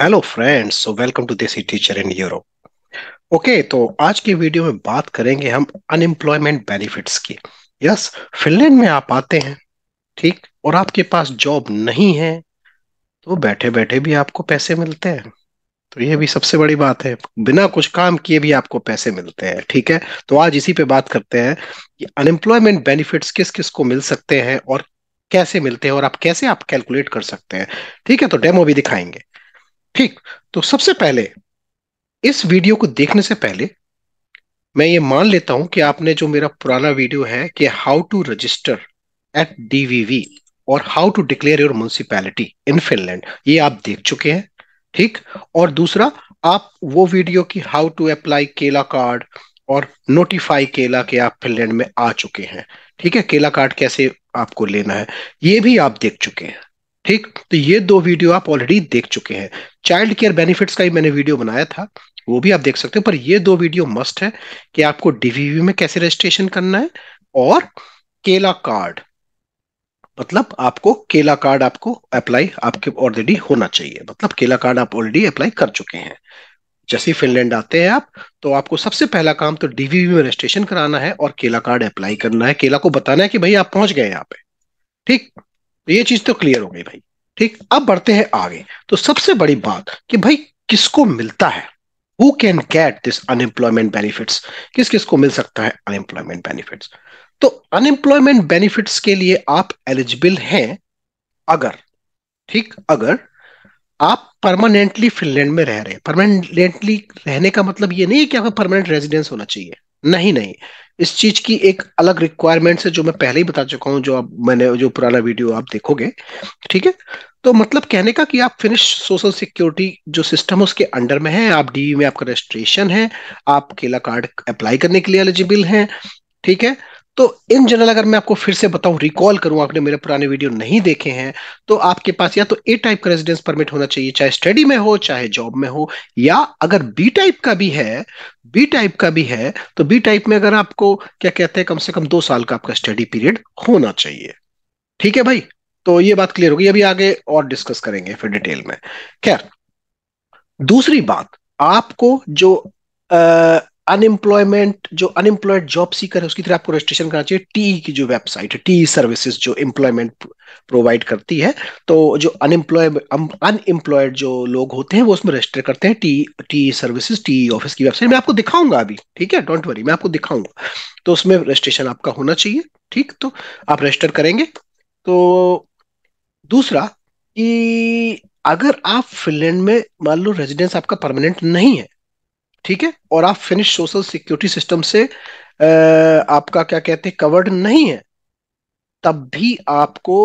hello friends so welcome to desi teacher in Europe okay तो आज की वीडियो में बात करेंगे हम अनएम्प्लॉयमेंट बेनिफिट्स की यस yes, फिनलैंड में आप आते हैं ठीक और आपके पास जॉब नहीं है तो बैठे बैठे भी आपको पैसे मिलते हैं तो ये भी सबसे बड़ी बात है बिना कुछ काम किए भी आपको पैसे मिलते हैं ठीक है तो आज इसी पे बात करते हैं कि अनएम्प्लॉयमेंट बेनिफिट्स किस किस को मिल सकते हैं और कैसे मिलते हैं और आप कैसे आप कैलकुलेट कर सकते हैं ठीक है तो डेमो भी दिखाएंगे ठीक तो सबसे पहले इस वीडियो को देखने से पहले मैं ये मान लेता हूं कि आपने जो मेरा पुराना वीडियो है कि how to register at DVV और how to declare your municipality in Finland ये आप देख चुके हैं ठीक और दूसरा आप वो वीडियो की how to apply Kela card और नोटिफाई केला के आप फिनलैंड में आ चुके हैं ठीक है केला कार्ड कैसे आपको लेना है ये भी आप देख चुके हैं ठीक तो ये दो वीडियो आप ऑलरेडी देख चुके हैं चाइल्ड केयर बेनिफिट्स का ही मैंने वीडियो बनाया था वो भी आप देख सकते हो पर ये दो वीडियो मस्ट है कि आपको डीवीवी में कैसे रजिस्ट्रेशन करना है और केला कार्ड मतलब आपको केला कार्ड आपको अप्लाई आपके ऑलरेडी होना चाहिए मतलब केला कार्ड आप ऑलरेडी अप्लाई कर चुके हैं जैसे फिनलैंड आते हैं आप तो आपको सबसे पहला काम तो डीवीवी में रजिस्ट्रेशन कराना है और केला कार्ड अप्लाई करना है केला को बताना है कि भाई आप पहुंच गए यहाँ पे ठीक तो ये चीज तो क्लियर हो गई भाई ठीक अब बढ़ते हैं आगे तो सबसे बड़ी बात कि भाई किसको मिलता है who can get this unemployment benefits किस किस को मिल सकता है अनएम्प्लॉयमेंट बेनिफिट्स तो अनएम्प्लॉयमेंट बेनिफिट्स के लिए आप एलिजिबल हैं अगर ठीक अगर आप परमानेंटली फिनलैंड में रह रहे हैं परमानेंटली रहने का मतलब ये नहीं है कि आपका परमानेंट रेजिडेंस होना चाहिए नहीं नहीं इस चीज की एक अलग रिक्वायरमेंट है जो मैं पहले ही बता चुका हूँ जो आप मैंने जो पुराना वीडियो आप देखोगे ठीक है तो मतलब कहने का कि आप फिनिश सोशल सिक्योरिटी जो सिस्टम है उसके अंडर में है आप डीवी में आपका रजिस्ट्रेशन है आप केला कार्ड अप्लाई करने के लिए एलिजिबल हैं ठीक है तो इन जनरल अगर मैं आपको फिर से बताऊं रिकॉल करूं आपने मेरे पुराने वीडियो नहीं देखे हैं तो आपके पास या तो ए टाइप का रेजिडेंस परमिट होना चाहिए चाहे स्टडी में हो चाहे जॉब में हो या अगर बी टाइप का भी है बी टाइप का भी है तो बी टाइप में अगर आपको क्या कहते हैं कम से कम दो साल का आपका स्टडी पीरियड होना चाहिए ठीक है भाई तो ये बात क्लियर होगी अभी आगे और डिस्कस करेंगे फिर डिटेल में खैर दूसरी बात आपको जो आ, अनएम्प्लॉयमेंट जो अनएम्प्लॉयड जॉब सीकर है उसकी तरह आपको रजिस्ट्रेशन करना चाहिए टी e की जो वेबसाइट है टी सर्विसेज e जो एम्प्लॉयमेंट प्रोवाइड करती है तो जो अनएम्प्लॉय अनएम्प्लॉयड um, जो लोग होते हैं वो उसमें रजिस्टर करते हैं T T services T office की वेबसाइट मैं आपको दिखाऊंगा अभी ठीक है डोंट वरी मैं आपको दिखाऊंगा तो उसमें रजिस्ट्रेशन आपका होना चाहिए ठीक तो आप रजिस्टर करेंगे तो दूसरा कि अगर आप फिनलैंड में मान लो रेजिडेंस आपका परमानेंट नहीं है ठीक है और आप फिनिश सोशल सिक्योरिटी सिस्टम से आपका क्या कहते हैं कवर्ड नहीं है तब भी आपको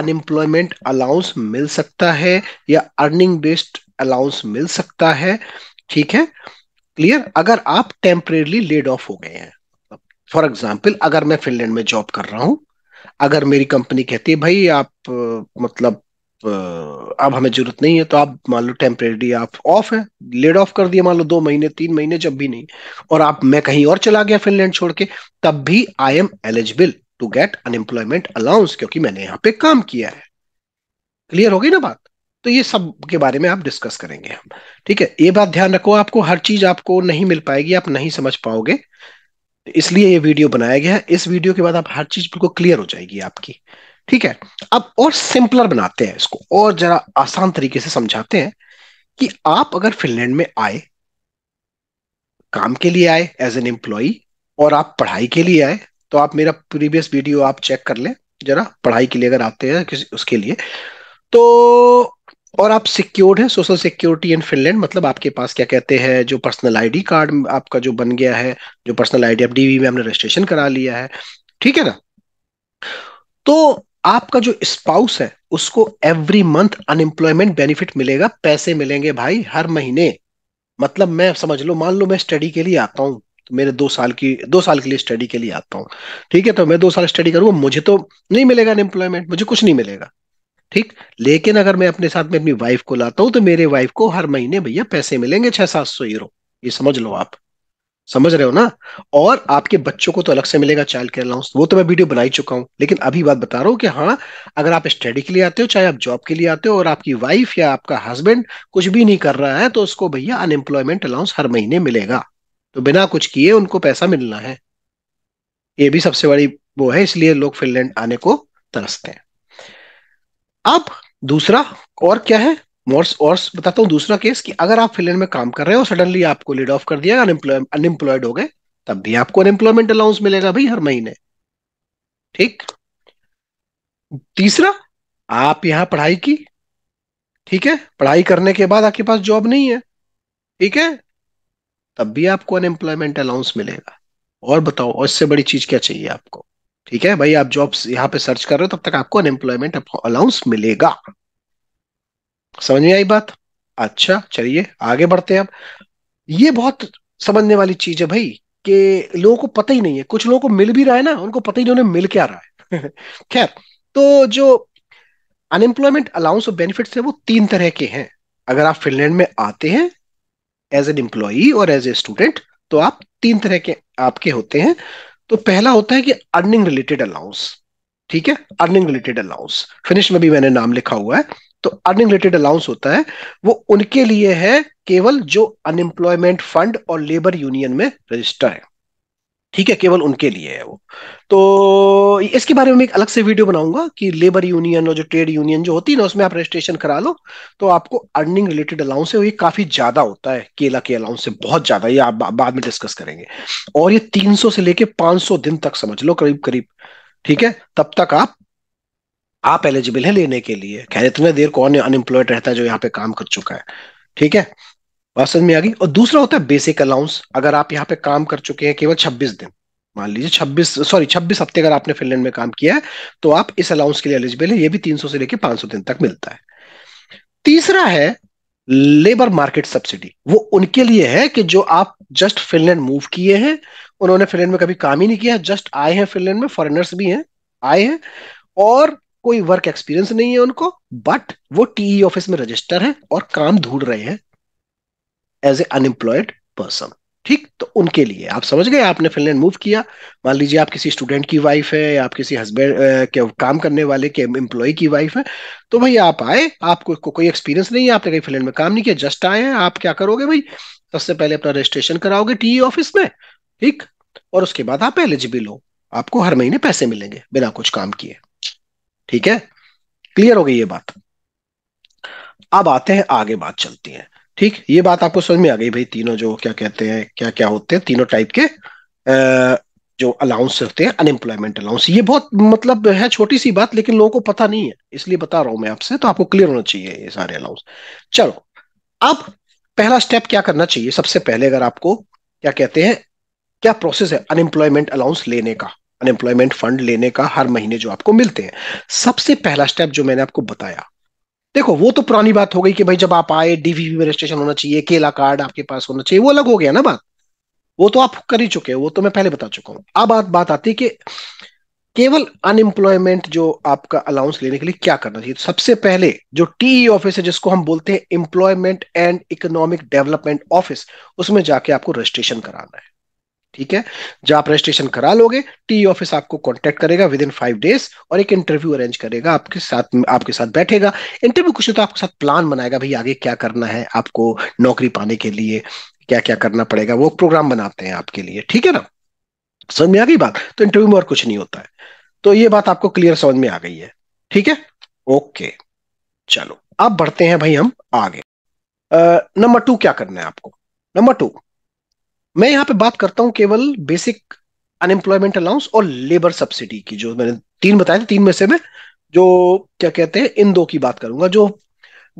अनएम्प्लॉयमेंट अलाउंस मिल सकता है या अर्निंग बेस्ड अलाउंस मिल सकता है ठीक है क्लियर अगर आप टेम्परेली लेड ऑफ हो गए हैं फॉर एग्जाम्पल अगर मैं फिनलैंड में जॉब कर रहा हूं अगर मेरी कंपनी कहती है भाई आप मतलब अब हमें जरूरत नहीं है तो आप मान लो टेम्परेरी आप ऑफ है लेड ऑफ कर दिया मान लो दो महीने तीन महीने जब भी नहीं और आप मैं कहीं और चला गया फिनलैंड छोड़ के तब भी I am eligible to get unemployment allowance क्योंकि मैंने यहाँ पे काम किया है क्लियर हो गई ना बात तो ये सब के बारे में आप डिस्कस करेंगे हम ठीक है ये बात ध्यान रखो आपको हर चीज आपको नहीं मिल पाएगी आप नहीं समझ पाओगे इसलिए ये वीडियो बनाया गया है इस वीडियो के बाद आप हर चीज बिल्कुल क्लियर हो जाएगी आपकी ठीक है अब और सिंपलर बनाते हैं इसको और जरा आसान तरीके से समझाते हैं कि आप अगर फिनलैंड में आए काम के लिए आए एज एन एम्प्लॉय और आप पढ़ाई के लिए आए तो आप मेरा प्रीवियस वीडियो आप चेक कर लें जरा पढ़ाई के लिए अगर आते हैं किसी उसके लिए तो और आप सिक्योर्ड हैं सोशल सिक्योरिटी इन फिनलैंड मतलब आपके पास क्या कहते हैं जो पर्सनल आईडी कार्ड आपका जो बन गया है जो पर्सनल आईडी आप डीवी में हमने रजिस्ट्रेशन करा लिया है ठीक है ना तो आपका जो स्पाउस है उसको एवरी मंथ अनएम्प्लॉयमेंट बेनिफिट मिलेगा पैसे मिलेंगे भाई हर महीने मतलब मैं समझ लो मान लो मैं स्टडी के लिए आता हूँ तो मेरे दो साल की दो साल के लिए स्टडी के लिए आता हूँ ठीक है तो मैं दो साल स्टडी करूंगा मुझे तो नहीं मिलेगा अनएम्प्लॉयमेंट मुझे कुछ नहीं मिलेगा ठीक लेकिन अगर मैं अपने साथ में अपनी वाइफ को लाता हूँ तो मेरे वाइफ को हर महीने भैया पैसे मिलेंगे छह सात सौ यूरो ये समझ लो आप समझ रहे हो ना और आपके बच्चों को तो अलग से मिलेगा चाइल्ड केयर अलाउंस वो तो मैं वीडियो बना ही चुका हूं लेकिन अभी बात बता रहा हूं कि हाँ अगर आप स्टडी के लिए आते हो चाहे आप जॉब के लिए आते हो और आपकी वाइफ या आपका हस्बैंड कुछ भी नहीं कर रहा है तो उसको भैया अनएम्प्लॉयमेंट अलाउंस हर महीने मिलेगा तो बिना कुछ किए उनको पैसा मिलना है ये भी सबसे बड़ी वो है इसलिए लोग फिनलैंड आने को तरसते हैं अब दूसरा और क्या है और और बताता हूँ दूसरा केस कि अगर आप फिलहाल में काम कर रहे हो सडनली आपको लीड ऑफ कर दिया अनएम्प्लॉयड हो गए तब भी आपको अनएम्प्लॉयमेंट अलाउंस मिलेगा भाई हर महीने ठीक तीसरा आप यहां पढ़ाई की ठीक है पढ़ाई करने के बाद आपके पास जॉब नहीं है ठीक है तब भी आपको अनएम्प्लॉयमेंट अलाउंस मिलेगा और बताओ और इससे बड़ी चीज क्या चाहिए आपको ठीक है भाई आप जॉब्स यहां पे सर्च कर रहे हो तब तक आपको अनएम्प्लॉयमेंट अलाउंस मिलेगा समझ में आई बात अच्छा चलिए आगे बढ़ते हैं अब ये बहुत समझने वाली चीज है भाई कि लोगों को पता ही नहीं है कुछ लोगों को मिल भी रहा है ना उनको पता ही नहीं उन्हें मिल क्या रहा है खैर तो जो अनएम्प्लॉयमेंट अलाउंस और बेनिफिट्स है वो तीन तरह के हैं अगर आप फिनलैंड में आते हैं एज एन एम्प्लॉई और एज ए स्टूडेंट तो आप तीन तरह के आपके होते हैं तो पहला होता है कि अर्निंग रिलेटेड अलाउंस ठीक है अर्निंग रिलेटेड अलाउंस फिनिश में भी मैंने नाम लिखा हुआ है तो अर्निंग रिलेटेड अलाउंस होता है वो उनके लिए है केवल जो अनएम्प्लॉयमेंट फंड और लेबर यूनियन में रजिस्टर है ठीक है केवल उनके लिए है वो तो इसके बारे में एक अलग से वीडियो बनाऊंगा कि लेबर यूनियन और जो ट्रेड यूनियन जो होती है ना उसमें आप रजिस्ट्रेशन करा लो तो आपको अर्निंग रिलेटेड अलाउंस है वो ये काफी ज्यादा होता है केला के अलाउंस से बहुत ज्यादा ये आप बाद में डिस्कस करेंगे और ये 300 से लेके 500 दिन तक समझ लो करीब करीब ठीक है तब तक आप आप एलिजिबल है लेने के लिए खैर इतने देर कौन अनएम्प्लॉयड रहता है जो यहाँ पे काम कर चुका है ठीक है बात समझ में आ गई और दूसरा होता है बेसिक अलाउंस अगर आप यहाँ पे काम कर चुके हैं केवल 26 दिन मान लीजिए 26 सॉरी 26 हफ्ते अगर आपने फिनलैंड में काम किया है तो आप इस अलाउंस के लिए एलिजिबल है ये भी 300 से लेकर 500 दिन तक मिलता है तीसरा है लेबर मार्केट सब्सिडी वो उनके लिए है कि जो आप जस्ट फिनलैंड मूव किए हैं उन्होंने फिनलैंड में कभी काम ही नहीं किया जस्ट आए हैं फिनलैंड में फॉरेनर्स भी हैं आए हैं और कोई वर्क एक्सपीरियंस नहीं है उनको बट वो टीई ऑफिस e में रजिस्टर है और काम ढूंढ रहे हैं एज ए अनएम्प्लॉयड पर्सन ठीक तो उनके लिए आप समझ गए आपने फिनलैंड मूव किया मान लीजिए आप किसी स्टूडेंट की वाइफ है आप किसी हस्बैंड के काम करने वाले के एम्प्लॉय की वाइफ है तो भाई आप आए आपको को, कोई एक्सपीरियंस नहीं है आपने कहीं फिनलैंड में काम नहीं किया जस्ट आए हैं आप क्या करोगे भाई सबसे पहले अपना रजिस्ट्रेशन कराओगे टीई ऑफिस e में ठीक और उसके बाद आप एलिजिबल हो आपको हर महीने पैसे मिलेंगे बिना कुछ काम किए ठीक है क्लियर हो गई ये बात अब आते हैं आगे बात चलती है ठीक ये बात आपको समझ में आ गई भाई तीनों जो क्या कहते हैं क्या क्या होते हैं तीनों टाइप के जो अलाउंस होते हैं अनएम्प्लॉयमेंट अलाउंस ये बहुत मतलब है छोटी सी बात लेकिन लोगों को पता नहीं है इसलिए बता रहा हूं मैं आपसे तो आपको क्लियर होना चाहिए ये सारे अलाउंस चलो अब पहला स्टेप क्या करना चाहिए सबसे पहले अगर आपको क्या कहते हैं क्या प्रोसेस है अनएम्प्लॉयमेंट अलाउंस लेने का अनएम्प्लॉयमेंट फंड लेने का हर महीने जो आपको मिलते हैं सबसे पहला स्टेप जो मैंने आपको बताया देखो वो तो पुरानी बात हो गई कि भाई जब आप आए डीवीवी में रजिस्ट्रेशन होना चाहिए केला कार्ड आपके पास होना चाहिए वो अलग हो गया ना बात वो तो आप कर ही चुके हो वो तो मैं पहले बता चुका हूं अब बात बात आती है कि केवल अनएम्प्लॉयमेंट जो आपका अलाउंस लेने के लिए क्या करना चाहिए सबसे पहले जो टीई ऑफिस e है जिसको हम बोलते हैं employment and economic development office उसमें जाके आपको रजिस्ट्रेशन कराना है ठीक है जब आप रजिस्ट्रेशन करा लोगे टी ऑफिस e आपको कॉन्टेक्ट करेगा विद इन फाइव डेज और एक इंटरव्यू अरेंज करेगा आपके साथ आपके साथ बैठेगा इंटरव्यू कुछ तो आपके साथ प्लान बनाएगा भाई आगे क्या करना है आपको नौकरी पाने के लिए क्या क्या करना पड़ेगा वो प्रोग्राम बनाते हैं आपके लिए ठीक है ना समझ में आ गई बात तो इंटरव्यू में और कुछ नहीं होता है तो ये बात आपको क्लियर समझ में आ गई है ठीक है ओके चलो अब बढ़ते हैं भाई हम आगे नंबर टू क्या करना है आपको नंबर टू मैं यहाँ पे बात करता हूँ केवल बेसिक अनएम्प्लॉयमेंट अलाउंस और लेबर सब्सिडी की जो मैंने तीन बताए थे तीन में से मैं जो क्या कहते हैं इन दो की बात करूंगा जो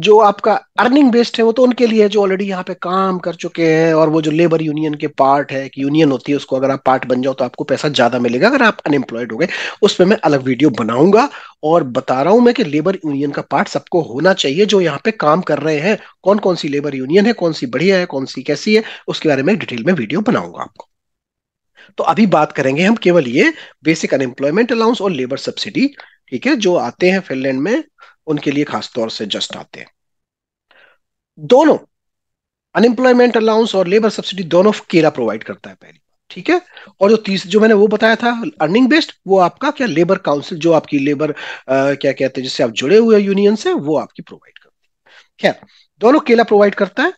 जो आपका अर्निंग बेस्ड है वो तो उनके लिए है जो ऑलरेडी यहाँ पे काम कर चुके हैं और वो जो लेबर यूनियन के पार्ट है कि यूनियन होती है उसको अगर आप पार्ट बन जाओ तो आपको पैसा ज्यादा मिलेगा अगर आप अनएम्प्लॉयड हो गए उस पर मैं अलग वीडियो बनाऊंगा और बता रहा हूं मैं कि लेबर यूनियन का पार्ट सबको होना चाहिए जो यहाँ पे काम कर रहे हैं कौन कौन सी लेबर यूनियन है कौन सी बढ़िया है कौन सी कैसी है उसके बारे में डिटेल में वीडियो बनाऊंगा आपको तो अभी बात करेंगे हम केवल ये बेसिक अनएम्प्लॉयमेंट अलाउंस और लेबर सब्सिडी ठीक है जो आते हैं फिनलैंड में उनके लिए खासतौर से जस्ट आते हैं दोनों अनएम्प्लॉयमेंट अलाउंस और लेबर सब्सिडी दोनों केरा प्रोवाइड करता है पहली ठीक है और जो तीस जो मैंने वो बताया था अर्निंग बेस्ड वो आपका क्या लेबर काउंसिल जो आपकी लेबर क्या कहते हैं जिससे आप जुड़े हुए यूनियन से वो आपकी प्रोवाइड करती है खैर दोनों केला प्रोवाइड करता है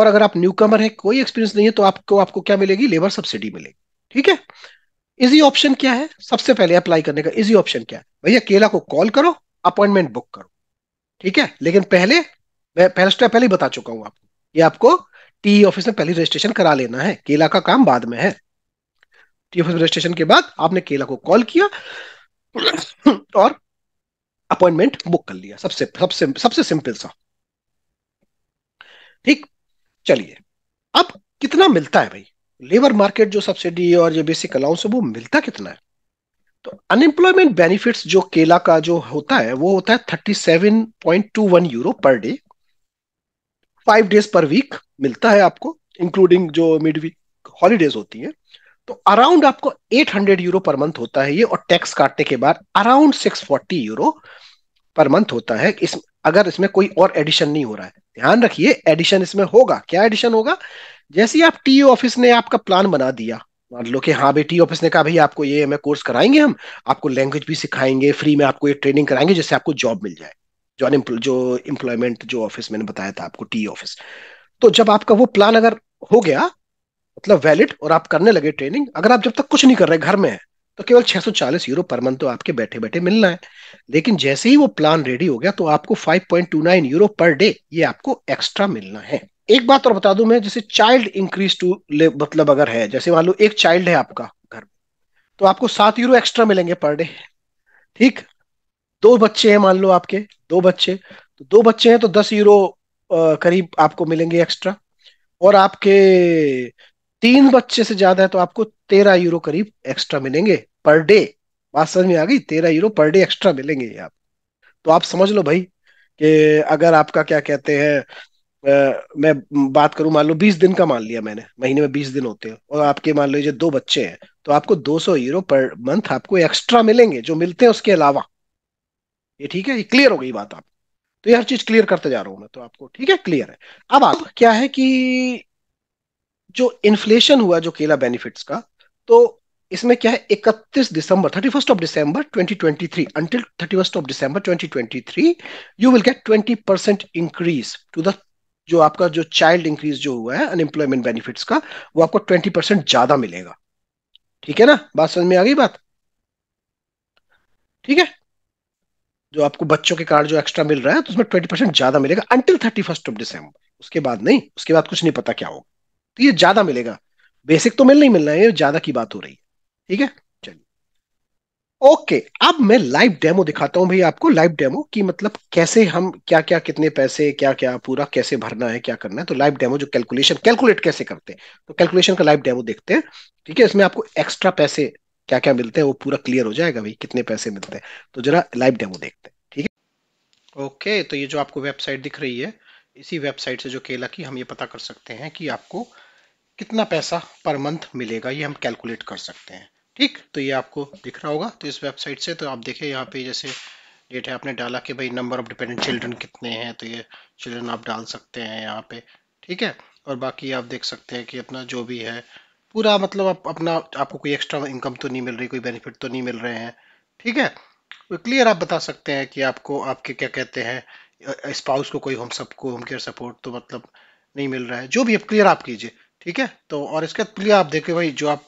और अगर आप न्यू कमर है कोई एक्सपीरियंस नहीं है तो आपको आपको क्या मिलेगी लेबर सब्सिडी मिलेगी ठीक है इजी ऑप्शन क्या है सबसे पहले अप्लाई करने का इजी ऑप्शन क्या है भैया केला को कॉल करो अपॉइंटमेंट बुक करो ठीक है लेकिन पहले मैं पहले स्टेप पहले ही बता चुका हूं आपको ये आपको टी ऑफिस e में पहले रजिस्ट्रेशन करा लेना है केला का काम बाद में है टी ऑफिस रजिस्ट्रेशन के बाद आपने केला को कॉल किया और अपॉइंटमेंट बुक कर लिया सबसे सबसे सबसे सिंपल सा ठीक चलिए अब कितना मिलता है भाई लेबर मार्केट जो सब्सिडी और जो बेसिक अलाउंस है वो मिलता कितना है तो अनएम्प्लॉयमेंट बेनिफिट्स जो केला का जो होता है वो होता है thirty seven point two one euro per day five days per week मिलता है आपको इंक्लूडिंग जो मिड वीक हॉलीडेज होती है तो अराउंड आपको 800 यूरो पर मंथ होता है ये और टैक्स काटने के बाद अराउंड 640 यूरो पर मंथ होता है इस अगर इसमें कोई और एडिशन नहीं हो रहा है ध्यान रखिए एडिशन इसमें होगा क्या एडिशन होगा जैसे आप टीओ ऑफिस ने आपका प्लान बना दिया मान लो कि हाँ बेटी ऑफिस ने कहा भाई आपको ये एम कोर्स कराएंगे हम आपको लैंग्वेज भी सिखाएंगे फ्री में आपको ये ट्रेनिंग कराएंगे जिससे आपको जॉब मिल जाए जो अनएम्प्लॉय जो एम्प्लॉयमेंट जो ऑफिस मैंने बताया था आपको टी ऑफिस तो जब आपका वो प्लान अगर हो गया मतलब वैलिड और आप करने लगे ट्रेनिंग अगर आप जब तक कुछ नहीं कर रहे घर में है तो केवल छह यूरो पर मंथ तो आपके बैठे बैठे मिलना है लेकिन जैसे ही वो प्लान रेडी हो गया तो आपको 5.29 यूरो पर डे ये आपको एक्स्ट्रा मिलना है एक बात और बता दू मैं जैसे चाइल्ड इंक्रीज टू मतलब अगर है जैसे मान लो एक चाइल्ड है आपका घर में तो आपको सात यूरो एक्स्ट्रा मिलेंगे पर डे ठीक दो बच्चे हैं मान लो आपके दो बच्चे तो दो बच्चे हैं तो दस यूरो करीब आपको मिलेंगे एक्स्ट्रा और आपके तीन बच्चे से ज्यादा है तो आपको तेरह यूरो करीब एक्स्ट्रा मिलेंगे पर डे बात समझ में आ गई तेरह यूरो पर डे एक्स्ट्रा मिलेंगे आप तो आप समझ लो भाई कि अगर आपका क्या कहते हैं मैं बात करूं मान लो बीस दिन का मान लिया मैंने महीने में बीस दिन होते हैं और आपके मान लो ये दो बच्चे हैं तो आपको दो सौ यूरो पर मंथ आपको एक्स्ट्रा मिलेंगे जो मिलते हैं उसके अलावा ये ठीक है ये क्लियर हो गई बात आप तो ये हर चीज क्लियर करते जा रहा हूं मैं तो आपको ठीक है क्लियर है अब आप क्या है कि जो इन्फ्लेशन हुआ जो केला बेनिफिट्स का तो इसमें क्या है इकतीस दिसंबर thirty first of December twenty twenty three until first of December twenty twenty three you will get twenty percent increase to the जो आपका जो चाइल्ड इंक्रीज जो हुआ है अनएम्प्लॉयमेंट बेनिफिट का वो आपको ट्वेंटी परसेंट ज्यादा मिलेगा ठीक है ना बात समझ में आ गई बात ठीक है जो आपको बच्चों के कार्ड जो एक्स्ट्रा मिल रहा है तो उसमें ट्वेंटी परसेंट ज्यादा मिलेगा until thirty first of December उसके बाद नहीं उसके बाद कुछ नहीं पता क्या होगा तो ये ज्यादा मिलेगा बेसिक तो मिल नहीं मिल रहा है ये ज्यादा की बात हो रही है ठीक है चलिए ओके अब मैं लाइव डेमो दिखाता हूं भाई आपको लाइव डेमो कि मतलब कैसे हम क्या क्या कितने पैसे क्या क्या पूरा कैसे भरना है क्या करना है तो लाइव डेमो जो कैलकुलेशन कैलकुलेट कैसे करते हैं तो कैलकुलेशन का लाइव डेमो देखते हैं ठीक है इसमें आपको एक्स्ट्रा पैसे क्या क्या मिलते हैं वो पूरा क्लियर हो जाएगा भाई कितने पैसे मिलते हैं तो जरा लाइव डेमो देखते हैं ठीक है ओके तो ये जो आपको वेबसाइट दिख रही है इसी वेबसाइट से जो केला की हम ये पता कर सकते हैं कि आपको कितना पैसा पर मंथ मिलेगा ये हम कैलकुलेट कर सकते हैं ठीक तो ये आपको दिख रहा होगा तो इस वेबसाइट से तो आप देखें यहाँ पे जैसे डेट है आपने डाला कि भाई नंबर ऑफ डिपेंडेंट चिल्ड्रन कितने हैं तो ये चिल्ड्रन आप डाल सकते हैं यहाँ पे ठीक है और बाकी आप देख सकते हैं कि अपना जो भी है पूरा मतलब आप अपना आपको कोई एक्स्ट्रा इनकम तो नहीं मिल रही कोई बेनिफिट तो नहीं मिल रहे हैं ठीक है क्लियर तो आप बता सकते हैं कि आपको आपके क्या कहते हैं स्पाउस को कोई हम सबको होम केयर सपोर्ट तो मतलब नहीं मिल रहा है जो भी आप क्लियर आप कीजिए ठीक है तो और इसके क्लियर आप देखें भाई जो आप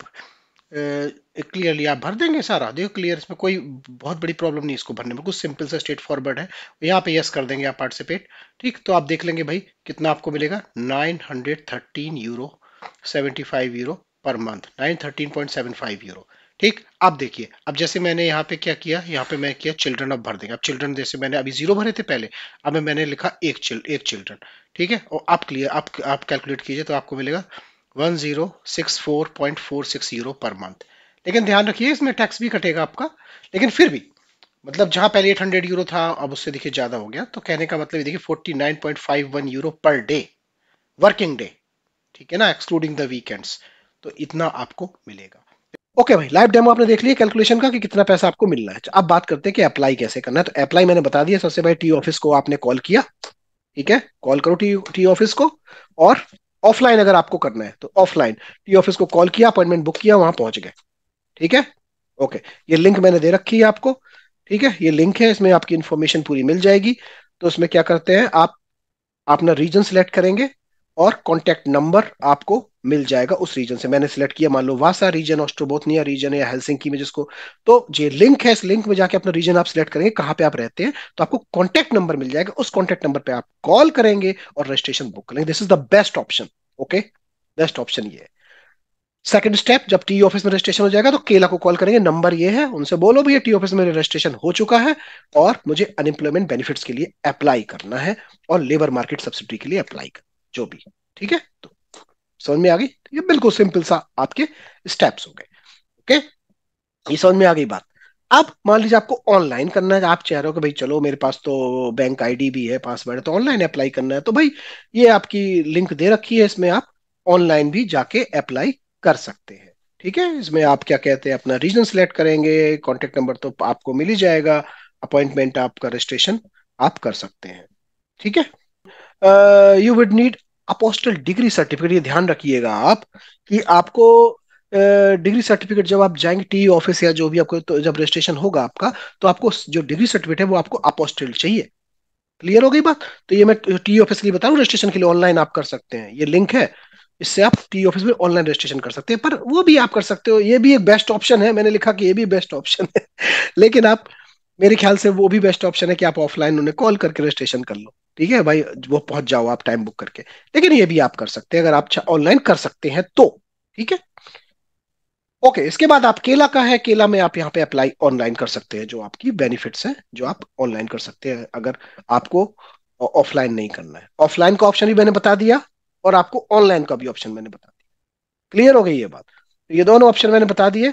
ए, क्लियरली आप भर देंगे सारा देखो क्लियर इसमें कोई बहुत बड़ी प्रॉब्लम नहीं इसको भरने में कुछ सिंपल सा स्ट्रेट फॉरवर्ड है यहाँ पे यस कर देंगे आप पार्टिसिपेट ठीक तो आप देख लेंगे भाई कितना आपको मिलेगा 913 euro 75 euro per month 913.75 euro ठीक आप देखिए अब जैसे मैंने यहाँ पे क्या किया यहाँ पे मैं किया चिल्ड्रन अब भर देंगे अब चिल्ड्रन जैसे मैंने अभी जीरो भरे थे पहले अब मैंने लिखा एक चिल एक चिल्ड्रन ठीक है और आप क्लियर आप आप कैलकुलेट कीजिए तो आपको मिलेगा सिक्स यूरो पर मंथ लेकिन ध्यान रखिए इसमें टैक्स भी कटेगा आपका लेकिन फिर भी मतलब जहां पहले 800 यूरो था अब उससे देखिए ज्यादा हो गया तो कहने का मतलब देखिए 49.51 euro per day working day ठीक है ना एक्सक्लूडिंग द वीकेंड्स तो इतना आपको मिलेगा ओके भाई लाइव डेमो आपने देख लिया कैलकुलेशन का कि कितना पैसा आपको मिलना है अब बात करते हैं कि अप्लाई कैसे करना है तो अप्लाई मैंने बता दिया सबसे पहले टी ऑफिस को आपने कॉल किया ठीक है कॉल करो टी टी ऑफिस को और ऑफलाइन अगर आपको करना है तो ऑफलाइन टी ऑफिस को कॉल किया अपॉइंटमेंट बुक किया वहां पहुंच गए ठीक है ओके ये लिंक मैंने दे रखी है आपको ठीक है ये लिंक है इसमें आपकी इन्फॉर्मेशन पूरी मिल जाएगी तो उसमें क्या करते हैं आप अपना रीजन सिलेक्ट करेंगे और कॉन्टेक्ट नंबर आपको मिल जाएगा उस रीजन से मैंने सिलेक्ट किया मान लो वासा रीजन ऑस्ट्रोबोथनिया रीजन या हेलसिंकी में जिसको तो ये लिंक है इस लिंक में जाके अपना रीजन आप सिलेक्ट करेंगे कहाँ पे आप रहते हैं तो आपको कॉन्टेक्ट नंबर मिल जाएगा उस कॉन्टेक्ट नंबर पे आप कॉल करेंगे और रजिस्ट्रेशन बुक करेंगे this is the best option okay best option ये है सेकंड स्टेप जब टी ऑफिस में रजिस्ट्रेशन हो जाएगा तो केला को कॉल करेंगे नंबर ये है उनसे बोलो भैया टी ऑफिस में रजिस्ट्रेशन हो चुका है और मुझे अनएम्प्लॉयमेंट बेनिफिट्स के लिए अप्लाई करना है और लेबर मार्केट सब्सिडी के लिए अप्लाई कर जो भी ठीक है तो समझ में आ गई तो ये बिल्कुल सिंपल सा आपके स्टेप्स हो गए ओके ये समझ में आ गई बात अब मान लीजिए आपको ऑनलाइन करना है आप चाह रहे हो कि भाई चलो मेरे पास तो बैंक आईडी भी है पासवर्ड है तो ऑनलाइन अप्लाई करना है तो भाई ये आपकी लिंक दे रखी है इसमें आप ऑनलाइन भी जाके अप्लाई कर सकते हैं ठीक है इसमें आप क्या कहते हैं अपना रीजन सिलेक्ट करेंगे कॉन्टेक्ट नंबर तो आपको मिल ही जाएगा अपॉइंटमेंट आपका रजिस्ट्रेशन आप कर सकते हैं ठीक है you would need apostille degree certificate ये ध्यान रखिएगा आप कि आपको डिग्री uh, सर्टिफिकेट जब आप जाएंगे टी ऑफिस e या जो भी आपको तो जब रजिस्ट्रेशन होगा आपका तो आपको जो डिग्री सर्टिफिकेट है वो आपको अपोस्टल चाहिए क्लियर हो गई बात तो ये मैं टी ऑफिस e के लिए बता रहा हूँ रजिस्ट्रेशन के लिए ऑनलाइन आप कर सकते हैं ये लिंक है इससे आप टी ऑफिस में ऑनलाइन रजिस्ट्रेशन कर सकते हैं पर वो भी आप कर सकते हो ये भी एक बेस्ट ऑप्शन है मैंने लिखा कि ये भी बेस्ट ऑप्शन है लेकिन आप मेरे ख्याल से वो भी बेस्ट ऑप्शन है कि आप ऑफलाइन उन्हें कॉल करके रजिस्ट्रेशन कर लो ठीक है भाई वो पहुंच जाओ आप टाइम बुक करके लेकिन ये भी आप कर सकते हैं अगर आप ऑनलाइन कर सकते हैं तो ठीक है ओके इसके बाद आप केला का है केला में आप यहाँ पे अप्लाई ऑनलाइन कर सकते हैं जो आपकी बेनिफिट्स है जो आप ऑनलाइन कर सकते हैं अगर आपको ऑफलाइन नहीं करना है ऑफलाइन का ऑप्शन भी मैंने बता दिया और आपको ऑनलाइन का भी ऑप्शन मैंने बता दिया क्लियर हो गई ये बात तो ये दोनों ऑप्शन मैंने बता दिए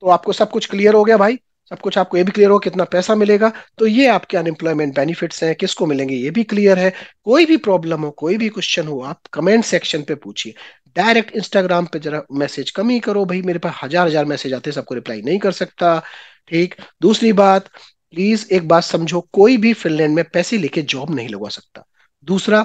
तो आपको सब कुछ क्लियर हो गया भाई सब कुछ आपको ये भी क्लियर हो कितना पैसा मिलेगा तो ये आपके अनएम्प्लॉयमेंट बेनिफिट्स हैं किसको मिलेंगे ये भी क्लियर है कोई भी प्रॉब्लम हो कोई भी क्वेश्चन हो आप कमेंट सेक्शन पे पूछिए डायरेक्ट इंस्टाग्राम पे जरा मैसेज कम ही करो भाई मेरे पास हजार हजार मैसेज आते हैं सबको रिप्लाई नहीं कर सकता ठीक दूसरी बात प्लीज एक बात समझो कोई भी फिनलैंड में पैसे लेके जॉब नहीं लगवा सकता दूसरा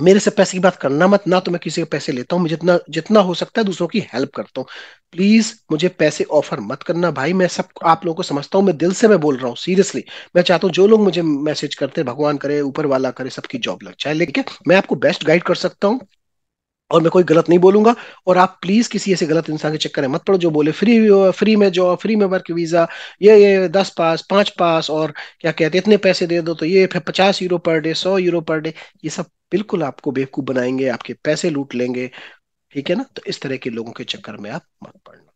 मेरे से पैसे की बात करना मत ना तो मैं किसी के पैसे लेता हूँ जितना जितना हो सकता है दूसरों की हेल्प करता हूँ प्लीज मुझे पैसे ऑफर मत करना भाई मैं सब आप लोगों को समझता हूँ मैं दिल से मैं बोल रहा हूँ सीरियसली मैं चाहता हूँ जो लोग मुझे मैसेज करते हैं भगवान करे ऊपर वाला करे सबकी जॉब लग जाए लेकिन मैं आपको बेस्ट गाइड कर सकता हूँ और मैं कोई गलत नहीं बोलूंगा और आप प्लीज किसी ऐसे गलत इंसान के चक्कर में मत पड़ो जो बोले फ्री फ्री में जॉब फ्री में वर्क वीजा ये ये दस पास पांच पास और क्या कहते हैं इतने पैसे दे दो तो ये फिर पचास यूरो पर डे सौ यूरो पर डे ये सब बिल्कुल आपको बेवकूफ बनाएंगे आपके पैसे लूट लेंगे ठीक है ना तो इस तरह के लोगों के चक्कर में आप मत पड़ना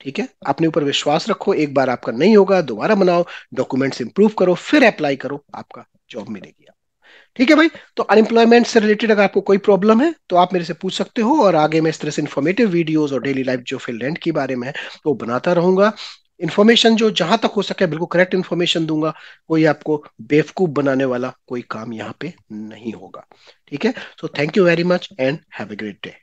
ठीक है अपने ऊपर विश्वास रखो एक बार आपका नहीं होगा दोबारा बनाओ डॉक्यूमेंट्स इंप्रूव करो फिर अप्लाई करो आपका जॉब मिलेगी आप ठीक है भाई तो अनएम्प्लॉयमेंट से रिलेटेड अगर आपको कोई प्रॉब्लम है तो आप मेरे से पूछ सकते हो और आगे मैं इस तरह से इन्फॉर्मेटिव वीडियोस और डेली लाइफ जो फील्ड रेंट के बारे में है तो वो तो बनाता रहूंगा इन्फॉर्मेशन जो जहां तक हो सके बिल्कुल करेक्ट इन्फॉर्मेशन दूंगा कोई आपको बेवकूफ बनाने वाला कोई काम यहाँ पे नहीं होगा ठीक है so thank you very much and have a great day